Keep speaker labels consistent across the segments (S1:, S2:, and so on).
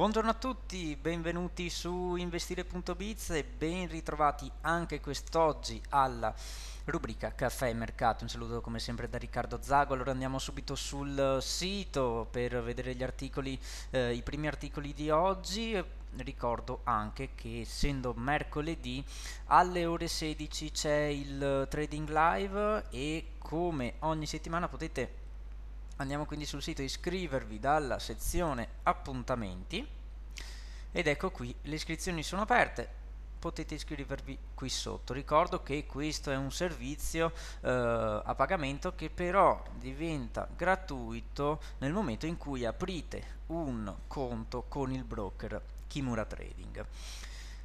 S1: Buongiorno a tutti, benvenuti su investire.biz e ben ritrovati anche quest'oggi alla rubrica Caffè e Mercato. Un saluto come sempre da Riccardo Zago. Allora andiamo subito sul sito per vedere gli articoli, eh, i primi articoli di oggi. Ricordo anche che essendo mercoledì alle ore 16 c'è il trading live e come ogni settimana potete andiamo quindi sul sito iscrivervi dalla sezione appuntamenti ed ecco qui le iscrizioni sono aperte potete iscrivervi qui sotto ricordo che questo è un servizio eh, a pagamento che però diventa gratuito nel momento in cui aprite un conto con il broker Kimura Trading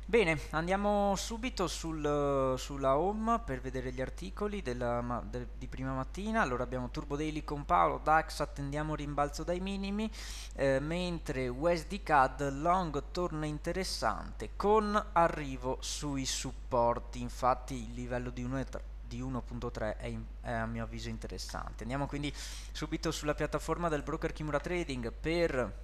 S1: Bene, andiamo subito sul, sulla home per vedere gli articoli della, de, di prima mattina. Allora abbiamo Turbo Daily con Paolo, DAX attendiamo rimbalzo dai minimi, eh, mentre USD CAD long torna interessante con arrivo sui supporti. Infatti il livello di 1.3 è, è, a mio avviso interessante. Andiamo quindi subito sulla piattaforma del broker Kimura Trading per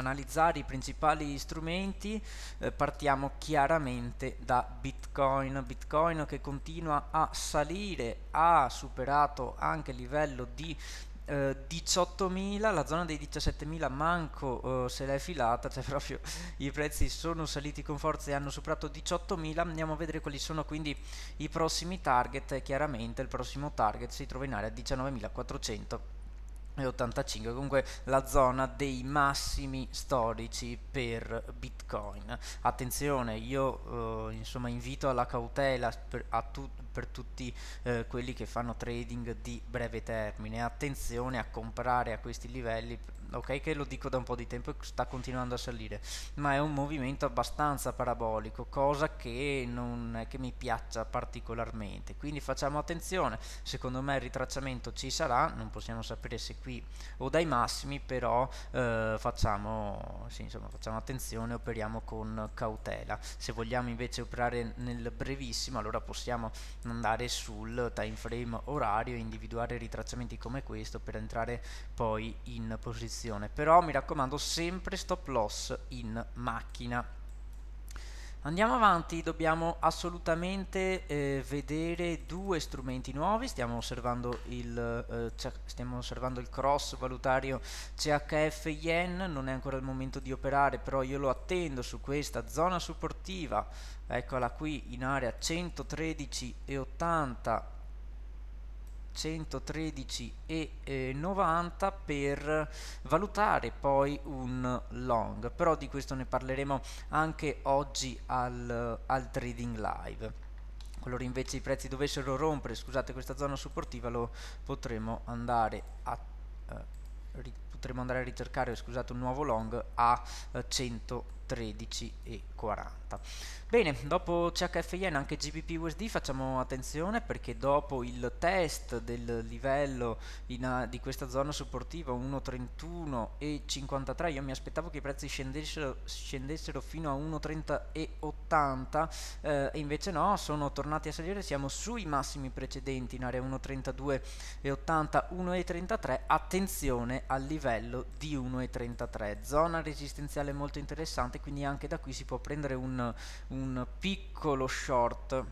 S1: analizzare i principali strumenti eh, partiamo chiaramente da Bitcoin Bitcoin che continua a salire ha superato anche il livello di eh, 18.000 la zona dei 17.000 manco eh, se l'è filata cioè proprio i prezzi sono saliti con forza e hanno superato 18.000 andiamo a vedere quali sono quindi i prossimi target chiaramente il prossimo target si trova in area 19.400 e 85, comunque la zona dei massimi storici per Bitcoin. Attenzione, io eh, insomma invito alla cautela per, tu, per tutti eh, quelli che fanno trading di breve termine, attenzione a comprare a questi livelli ok che lo dico da un po' di tempo e sta continuando a salire, ma è un movimento abbastanza parabolico, cosa che non che mi piaccia particolarmente, quindi facciamo attenzione, secondo me il ritracciamento ci sarà, non possiamo sapere se qui o dai massimi, però eh, facciamo, sì, insomma, facciamo attenzione, operiamo con cautela, se vogliamo invece operare nel brevissimo allora possiamo andare sul time frame orario, individuare ritracciamenti come questo per entrare poi in posizione posizione però mi raccomando sempre stop loss in macchina andiamo avanti dobbiamo assolutamente eh, vedere due strumenti nuovi stiamo osservando il, eh, stiamo osservando il cross valutario CHF Yen non è ancora il momento di operare però io lo attendo su questa zona supportiva eccola qui in area 113 e 80 113,90 eh, per valutare poi un long però di questo ne parleremo anche oggi al, al trading live qualora invece i prezzi dovessero rompere scusate questa zona supportiva lo potremo andare a eh, potremo andare a ricercare scusate un nuovo long a eh, 100 13,40 bene dopo CHFIN anche GBP USD facciamo attenzione perché dopo il test del livello in, di questa zona supportiva 1,31,53 io mi aspettavo che i prezzi scendessero, scendessero fino a 1,30,80 eh, e invece no sono tornati a salire siamo sui massimi precedenti in area 1,32,80 1,33 attenzione al livello di 1,33 zona resistenziale molto interessante quindi anche da qui si può prendere un, un piccolo short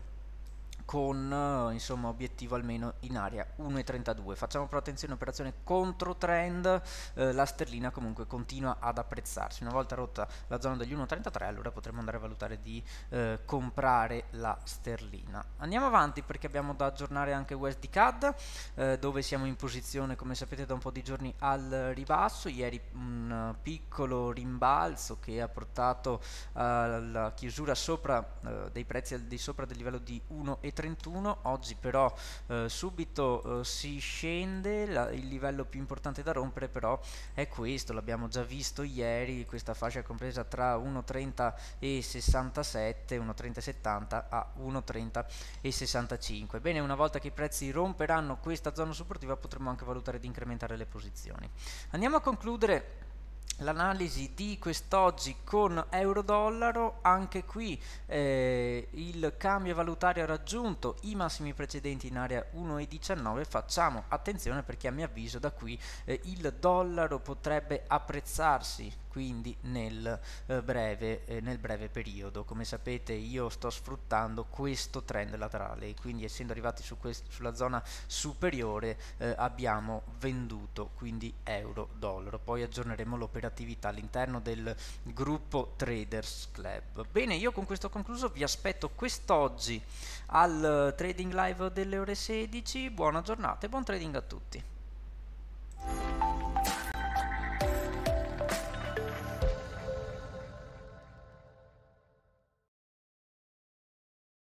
S1: con eh, insomma, obiettivo almeno in area 1,32 facciamo però attenzione operazione contro trend eh, la sterlina comunque continua ad apprezzarsi una volta rotta la zona degli 1,33 allora potremo andare a valutare di eh, comprare la sterlina andiamo avanti perché abbiamo da aggiornare anche USD CAD eh, dove siamo in posizione come sapete da un po' di giorni al ribasso ieri un eh, piccolo rimbalzo che ha portato alla chiusura sopra eh, dei prezzi al di sopra del livello di 1,33 31 oggi però eh, subito eh, si scende la, il livello più importante da rompere però è questo l'abbiamo già visto ieri questa fascia compresa tra 1.30 e 67 1.30 70 a 1.30 e 65 bene una volta che i prezzi romperanno questa zona supportiva potremo anche valutare di incrementare le posizioni andiamo a concludere l'analisi di quest'oggi con euro-dollaro, anche qui eh, il cambio valutario ha raggiunto i massimi precedenti in area 1,19, facciamo attenzione perché a mio avviso da qui eh, il dollaro potrebbe apprezzarsi quindi nel, eh, breve, eh, nel breve periodo. Come sapete io sto sfruttando questo trend laterale e quindi essendo arrivati su sulla zona superiore eh, abbiamo venduto quindi euro-dollaro. Poi aggiorneremo l'operatività all'interno del gruppo Traders Club. Bene, io con questo concluso vi aspetto quest'oggi al eh, Trading Live delle ore 16. Buona giornata e buon trading a tutti.